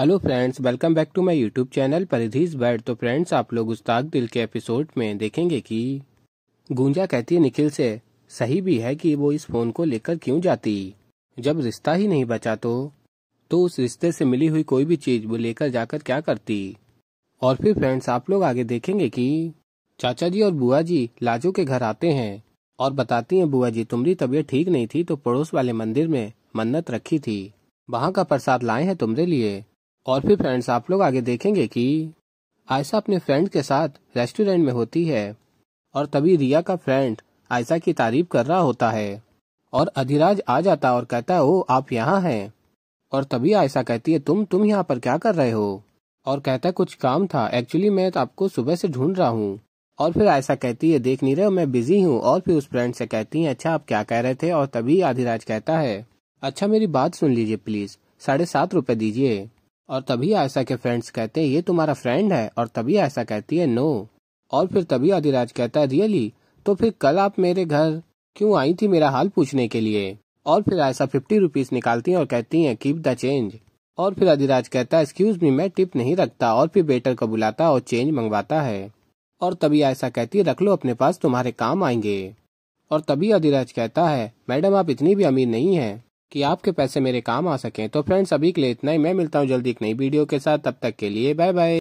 hello friends welcome back to my YouTube channel परिधीज बर्ड तो फ्रेंड्स आप लोग उस्ताद दिल के एपिसोड में देखेंगे कि गूंजा कहती है निखिल से सही भी है कि वो इस फोन को लेकर क्यों जाती जब रिश्ता ही नहीं बचा तो तो उस रिश्ते से मिली हुई कोई भी चीज वो लेकर जाकर क्या करती और फिर फ्रेंड्स आप लोग आगे देखेंगे की चाचा जी और बुआ जी लाजो के घर आते हैं और बताती हैं बुआ जी तुम्हारी तबीयत ठीक नहीं थी तो पड़ोस वाले मंदिर में मन्नत रखी थी वहाँ का प्रसाद लाए हैं तुम्हारे लिए और फिर फ्रेंड्स आप लोग आगे देखेंगे कि आयशा अपने फ्रेंड के साथ रेस्टोरेंट में होती है और तभी रिया का फ्रेंड आयशा की तारीफ कर रहा होता है और अधिराज आ जाता और कहता है ओ आप यहाँ हैं और तभी आयशा कहती है तुम तुम यहाँ पर क्या कर रहे हो और कहता है कुछ काम था एक्चुअली मैं तो आपको सुबह से ढूंढ रहा हूँ और फिर आयशा कहती है देख नहीं रहे हो मैं बिजी हूँ और फिर उस फ्रेंड से कहती है अच्छा आप क्या कह रहे थे और तभी अधिराज कहता है अच्छा मेरी बात सुन लीजिए प्लीज साढ़े सात रुपए दीजिए और तभी आयशा के फ्रेंड्स कहते हैं ये तुम्हारा फ्रेंड है और तभी आयशा कहती है नो और फिर तभी आदिराज कहता है रियली तो फिर कल आप मेरे घर क्यों आई थी मेरा हाल पूछने के लिए और फिर आयशा फिफ्टी रुपीज निकालती है और कहती है कीप द चेंज और फिर अधिराज कहता है एक्सक्यूज मी मैं टिप नहीं रखता और फिर बेटर को बुलाता और चेंज मंगवाता है और तभी ऐसा कहती है रख लो अपने पास तुम्हारे काम आएंगे और तभी अधिराज कहता है मैडम आप इतनी भी अमीर नहीं है कि आपके पैसे मेरे काम आ सकें तो फ्रेंड्स अभी के लिए इतना ही मैं मिलता हूँ जल्दी एक नई वीडियो के साथ तब तक के लिए बाय बाय